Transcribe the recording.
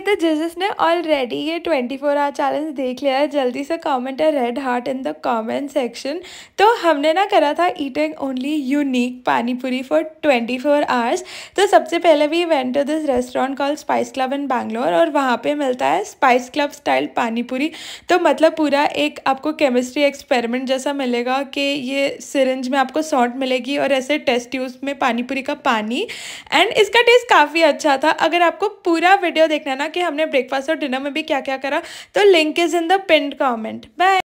ये तो जजेस ने ऑलरेडी ये ट्वेंटी फोर आवर चैलेंज देख लिया है जल्दी से कमेंट है red heart in the comment section तो हमने ना करा था eating only unique panipuri for twenty four hours तो सबसे पहले we went to this restaurant called Spice Club in Bangalore और वहाँ पे मिलता है स्पाइस क्लब स्टाइल पानीपुरी तो मतलब पूरा एक आपको केमिस्ट्री एक्सपेरिमेंट जैसा मिलेगा कि ये सिरिंज में आपको सॉल्ट मिलेगी और ऐसे टेस्ट यूज में पानीपुरी का पानी एंड इसका टेस्ट काफ़ी अच्छा था अगर आपको पूरा वीडियो देखना ना कि हमने ब्रेकफास्ट और डिनर में भी क्या क्या करा तो link is in the pinned comment bye